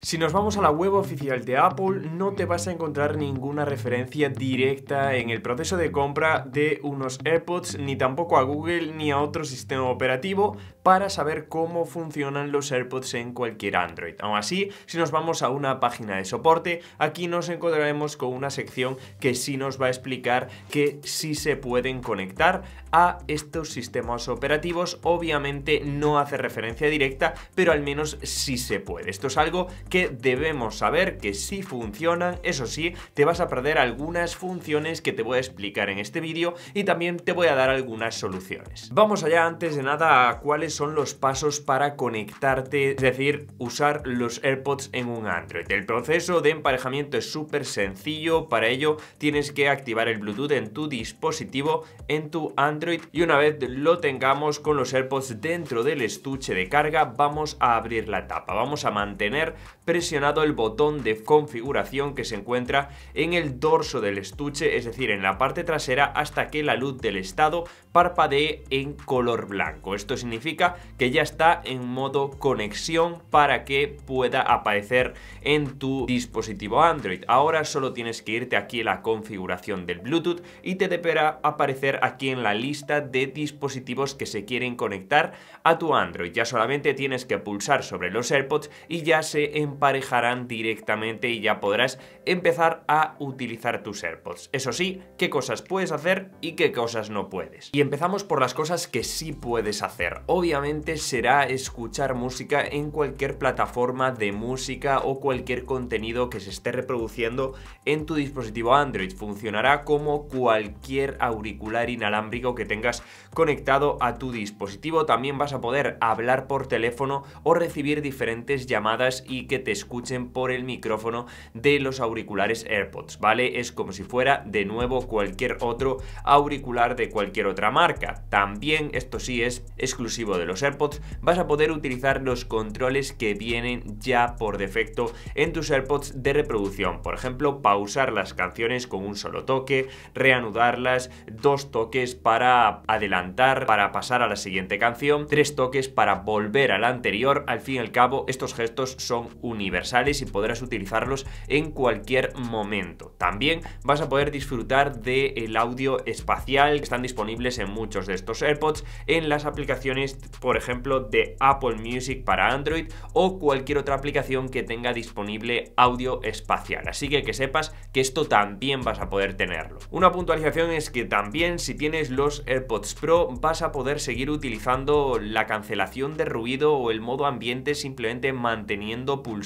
Si nos vamos a la web oficial de Apple, no te vas a encontrar ninguna referencia directa en el proceso de compra de unos AirPods, ni tampoco a Google ni a otro sistema operativo para saber cómo funcionan los AirPods en cualquier Android. Aún así, si nos vamos a una página de soporte, aquí nos encontraremos con una sección que sí nos va a explicar que sí se pueden conectar a estos sistemas operativos. Obviamente no hace referencia directa, pero al menos sí se puede. Esto es algo que debemos saber que si funcionan, eso sí, te vas a perder algunas funciones que te voy a explicar en este vídeo y también te voy a dar algunas soluciones. Vamos allá antes de nada a cuáles son los pasos para conectarte, es decir, usar los AirPods en un Android. El proceso de emparejamiento es súper sencillo, para ello tienes que activar el Bluetooth en tu dispositivo, en tu Android y una vez lo tengamos con los AirPods dentro del estuche de carga, vamos a abrir la tapa, vamos a mantener presionado el botón de configuración que se encuentra en el dorso del estuche, es decir, en la parte trasera, hasta que la luz del estado parpadee en color blanco. Esto significa que ya está en modo conexión para que pueda aparecer en tu dispositivo Android. Ahora solo tienes que irte aquí a la configuración del Bluetooth y te deberá aparecer aquí en la lista de dispositivos que se quieren conectar a tu Android. Ya solamente tienes que pulsar sobre los AirPods y ya se emparejarán directamente y ya podrás empezar a utilizar tus AirPods. Eso sí, qué cosas puedes hacer y qué cosas no puedes. Y empezamos por las cosas que sí puedes hacer. Obviamente será escuchar música en cualquier plataforma de música o cualquier contenido que se esté reproduciendo en tu dispositivo Android. Funcionará como cualquier auricular inalámbrico que tengas conectado a tu dispositivo. También vas a poder hablar por teléfono o recibir diferentes llamadas y que te escuchen por el micrófono de los auriculares AirPods, ¿vale? Es como si fuera de nuevo cualquier otro auricular de cualquier otra marca. También, esto sí es exclusivo de los AirPods, vas a poder utilizar los controles que vienen ya por defecto en tus AirPods de reproducción. Por ejemplo, pausar las canciones con un solo toque, reanudarlas, dos toques para adelantar, para pasar a la siguiente canción, tres toques para volver a la anterior. Al fin y al cabo, estos gestos son un universales y podrás utilizarlos en cualquier momento. También vas a poder disfrutar del audio espacial que están disponibles en muchos de estos AirPods en las aplicaciones, por ejemplo, de Apple Music para Android o cualquier otra aplicación que tenga disponible audio espacial. Así que que sepas que esto también vas a poder tenerlo. Una puntualización es que también si tienes los AirPods Pro vas a poder seguir utilizando la cancelación de ruido o el modo ambiente simplemente manteniendo pulsado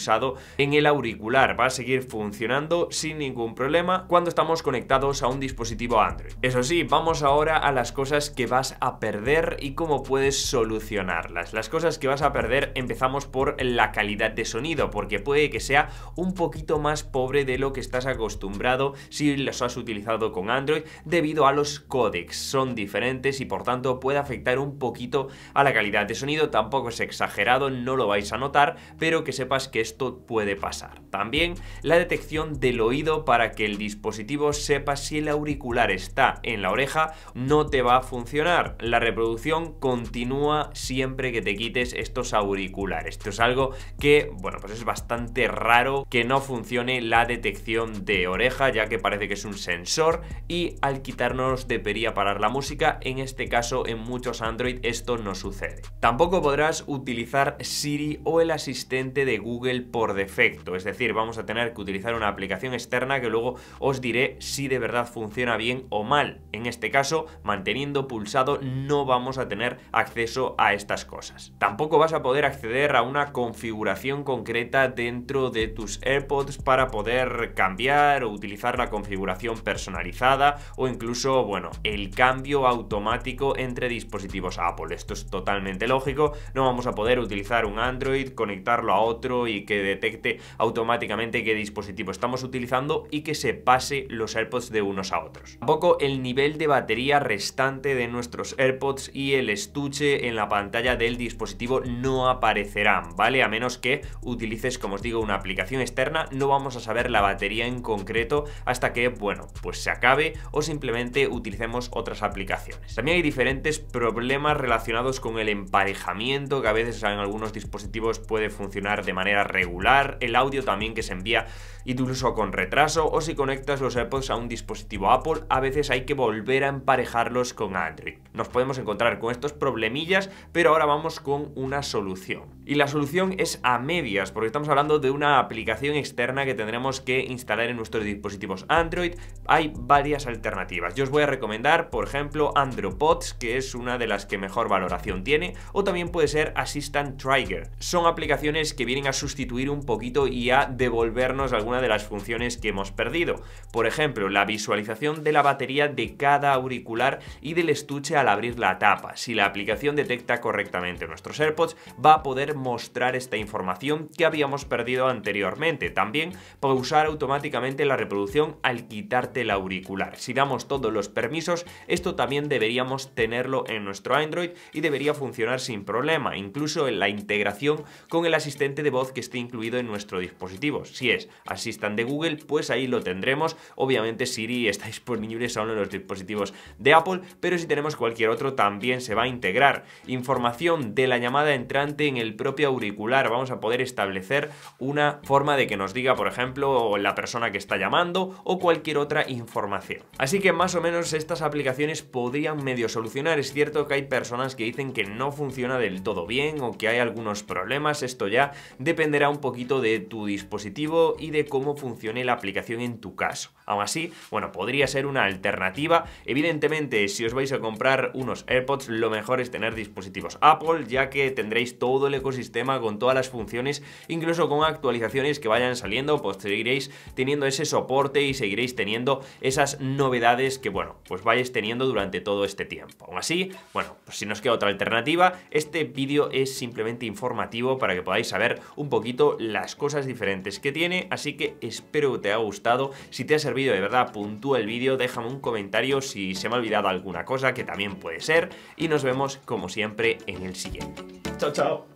en el auricular. Va a seguir funcionando sin ningún problema cuando estamos conectados a un dispositivo Android. Eso sí, vamos ahora a las cosas que vas a perder y cómo puedes solucionarlas. Las cosas que vas a perder empezamos por la calidad de sonido, porque puede que sea un poquito más pobre de lo que estás acostumbrado si los has utilizado con Android debido a los códecs. Son diferentes y por tanto puede afectar un poquito a la calidad de sonido. Tampoco es exagerado, no lo vais a notar, pero que sepas que esto puede pasar. También la detección del oído para que el dispositivo sepa si el auricular está en la oreja no te va a funcionar. La reproducción continúa siempre que te quites estos auriculares. Esto es algo que, bueno, pues es bastante raro que no funcione la detección de oreja, ya que parece que es un sensor y al quitarnos debería parar la música. En este caso, en muchos Android esto no sucede. Tampoco podrás utilizar Siri o el asistente de Google por defecto, es decir, vamos a tener que utilizar una aplicación externa que luego os diré si de verdad funciona bien o mal. En este caso, manteniendo pulsado no vamos a tener acceso a estas cosas. Tampoco vas a poder acceder a una configuración concreta dentro de tus AirPods para poder cambiar o utilizar la configuración personalizada o incluso, bueno, el cambio automático entre dispositivos Apple. Esto es totalmente lógico, no vamos a poder utilizar un Android, conectarlo a otro y que detecte automáticamente qué dispositivo estamos utilizando y que se pase los AirPods de unos a otros. Tampoco el nivel de batería restante de nuestros AirPods y el estuche en la pantalla del dispositivo no aparecerán, ¿vale? A menos que utilices, como os digo, una aplicación externa, no vamos a saber la batería en concreto hasta que, bueno, pues se acabe o simplemente utilicemos otras aplicaciones. También hay diferentes problemas relacionados con el emparejamiento que a veces en algunos dispositivos puede funcionar de manera regular el audio también que se envía incluso con retraso o si conectas los AirPods a un dispositivo Apple, a veces hay que volver a emparejarlos con Android. Nos podemos encontrar con estos problemillas, pero ahora vamos con una solución. Y la solución es a medias, porque estamos hablando de una aplicación externa que tendremos que instalar en nuestros dispositivos Android. Hay varias alternativas. Yo os voy a recomendar, por ejemplo, Andropods, que es una de las que mejor valoración tiene, o también puede ser Assistant Trigger. Son aplicaciones que vienen a sustituir un poquito y a devolvernos algunas de las funciones que hemos perdido. Por ejemplo, la visualización de la batería de cada auricular y del estuche al abrir la tapa. Si la aplicación detecta correctamente nuestros AirPods, va a poder mostrar esta información que habíamos perdido anteriormente. También pausar automáticamente la reproducción al quitarte el auricular. Si damos todos los permisos, esto también deberíamos tenerlo en nuestro Android y debería funcionar sin problema, incluso en la integración con el asistente de voz que esté incluido en nuestro dispositivo. Si es así, están de Google, pues ahí lo tendremos. Obviamente Siri está disponible solo en los dispositivos de Apple, pero si tenemos cualquier otro también se va a integrar. Información de la llamada entrante en el propio auricular. Vamos a poder establecer una forma de que nos diga, por ejemplo, la persona que está llamando o cualquier otra información. Así que más o menos estas aplicaciones podrían medio solucionar. Es cierto que hay personas que dicen que no funciona del todo bien o que hay algunos problemas. Esto ya dependerá un poquito de tu dispositivo y de cómo funcione la aplicación en tu caso. Aún así, bueno, podría ser una alternativa. Evidentemente, si os vais a comprar unos AirPods, lo mejor es tener dispositivos Apple, ya que tendréis todo el ecosistema con todas las funciones, incluso con actualizaciones que vayan saliendo, pues seguiréis teniendo ese soporte y seguiréis teniendo esas novedades que, bueno, pues vayáis teniendo durante todo este tiempo. Aún así, bueno, pues si nos queda otra alternativa, este vídeo es simplemente informativo para que podáis saber un poquito las cosas diferentes que tiene, así que espero que te haya gustado. Si te ha servido de verdad, puntúa el vídeo, déjame un comentario si se me ha olvidado alguna cosa, que también puede ser, y nos vemos como siempre en el siguiente. Chao, chao.